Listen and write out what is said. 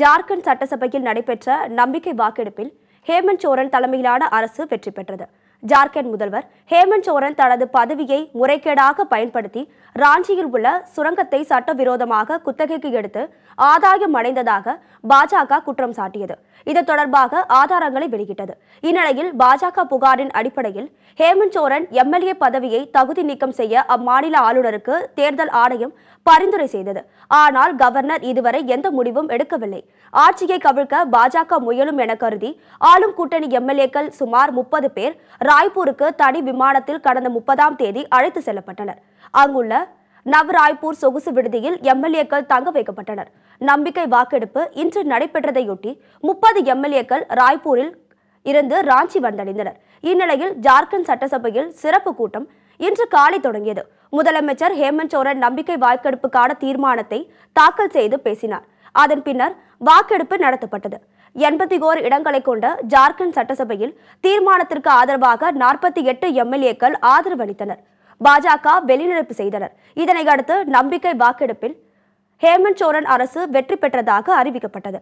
ஜார்க்கண்ட் சட்டசபையில் நடைபெற்ற நம்பிக்கை வாக்கெடுப்பில் ஹேமந்த் சோரன் தலைமையிலான அரசு வெற்றி பெற்றது ஜார்க்கண்ட் முதல்வர் ஹேமந்த் சோரன் தனது பதவியை முறைகேடாக பயன்படுத்தி ராஞ்சியில் உள்ள சுரங்கத்தை சட்டவிரோதமாக குத்தகைக்கு எடுத்து ஆதாயம் அடைந்ததாக பாஜக குற்றம் சாட்டியது இது தொடர்பாக ஆதாரங்களை வெளியிட்டது இந்நிலையில் பாஜக புகாரின் அடிப்படையில் ஹேமந்த் சோரன் எம்எல்ஏ பதவியை தகுதி நீக்கம் செய்ய அம்மாநில ஆளுநருக்கு தேர்தல் ஆணையம் பரிந்துரை செய்தது ஆனால் கவர்னர் இதுவரை எந்த முடிவும் எடுக்கவில்லை ஆட்சியை கவிழ்க்க பாஜக முயலும் என கருதி ஆளும் கூட்டணி எம்எல்ஏக்கள் சுமார் முப்பது பேர் ராய்ப்பூருக்கு தனி விமானத்தில் கடந்த முப்பதாம் தேதி அழைத்து செல்லப்பட்டனர் அங்குள்ள நவராய்ப்பூர் சொகுசு விடுதியில் எம்எல்ஏக்கள் தங்க வைக்கப்பட்டனர் நம்பிக்கை வாக்கெடுப்பு இன்று நடைபெற்றதையொட்டி முப்பது எம்எல்ஏக்கள் ராய்ப்பூரில் இருந்து ராஞ்சி வந்தடைந்தனர் இந்நிலையில் ஜார்க்கண்ட் சட்டசபையில் சிறப்பு கூட்டம் இன்று காலை தொடங்கியது முதலமைச்சர் ஹேமந்த் சோரன் நம்பிக்கை வாக்கெடுப்புக்கான தீர்மானத்தை தாக்கல் செய்து பேசினார் அதன் பின்னர் வாக்கெடுப்பு நடத்தப்பட்டது எண்பத்தி ஓர் இடங்களை கொண்ட ஜார்க்கண்ட் சட்டசபையில் தீர்மானத்திற்கு ஆதரவாக நாற்பத்தி எட்டு எம்எல்ஏக்கள் ஆதரவளித்தனர் பாஜக வெளிநடப்பு செய்தனர் இதனை அடுத்து நம்பிக்கை வாக்கெடுப்பில் ஹேமந்த் சோரன் அரசு வெற்றி பெற்றதாக அறிவிக்கப்பட்டது